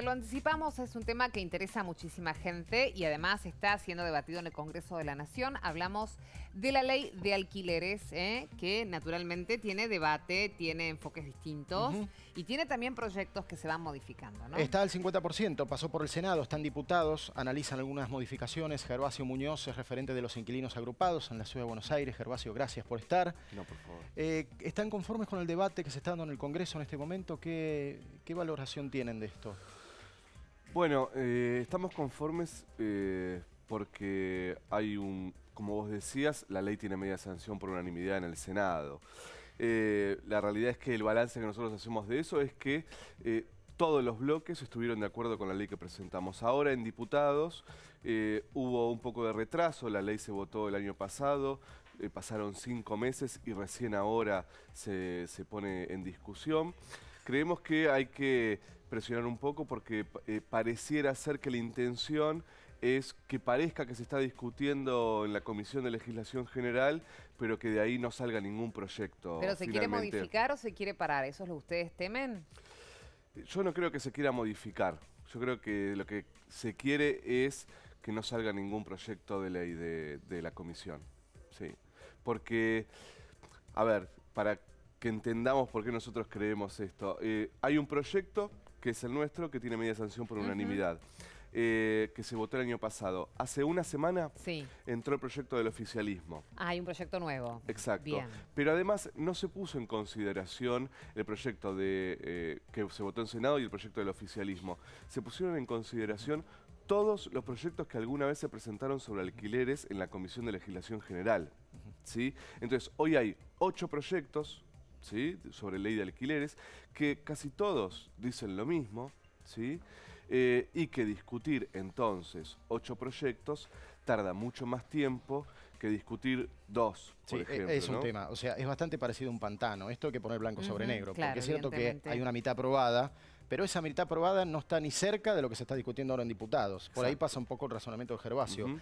lo anticipamos, es un tema que interesa a muchísima gente y además está siendo debatido en el Congreso de la Nación. Hablamos de la ley de alquileres, ¿eh? que naturalmente tiene debate, tiene enfoques distintos y tiene también proyectos que se van modificando. Está al 50%, pasó por el Senado, están diputados, analizan algunas modificaciones. Gervasio Muñoz es referente de los inquilinos agrupados en la Ciudad de Buenos Aires. Gervasio, gracias por estar. No, por favor. Eh, ¿Están conformes con el debate que se está dando en el Congreso en este momento? qué valoración tienen de esto? Bueno, eh, estamos conformes eh, porque hay un, como vos decías, la ley tiene media sanción por unanimidad en el Senado. Eh, la realidad es que el balance que nosotros hacemos de eso es que todos los bloques estuvieron de acuerdo con la ley que presentamos. Ahora en diputados hubo un poco de retraso, la ley se votó el año pasado, pasaron cinco meses y recién ahora se, se pone en discusión. Creemos que hay que presionar un poco porque eh, pareciera ser que la intención es que parezca que se está discutiendo en la Comisión de Legislación General, pero que de ahí no salga ningún proyecto. ¿Pero se quiere modificar o se quiere parar? ¿Eso es lo que ustedes temen? Yo no creo que se quiera modificar. Yo creo que lo que se quiere es que no salga ningún proyecto de ley de, de la Comisión. Sí. Porque, a ver, para que entendamos por qué nosotros creemos esto. Eh, hay un proyecto que es el nuestro, que tiene media sanción por unanimidad. Eh, que se votó el año pasado. Hace una semana entró el proyecto del oficialismo. Ah, hay un proyecto nuevo. Exacto. Pero además no se puso en consideración el proyecto de, eh, que se votó en Senado y el proyecto del oficialismo. Se pusieron en consideración todos los proyectos que alguna vez se presentaron sobre alquileres en la Comisión de Legislación General. ¿sí? Entonces, hoy hay ocho proyectos sobre ley de alquileres, que casi todos dicen lo mismo, ¿sí? Eh, y que discutir entonces ocho proyectos tarda mucho más tiempo que discutir dos, por e-, ejemplo. Es un tema, o sea, es bastante parecido a un pantano, esto hay que poner blanco sobre negro, porque es cierto que hay una mitad aprobada, pero esa mitad aprobada no está ni cerca de lo que se está discutiendo ahora en diputados. Por ahí pasa un poco el razonamiento de Gervasio.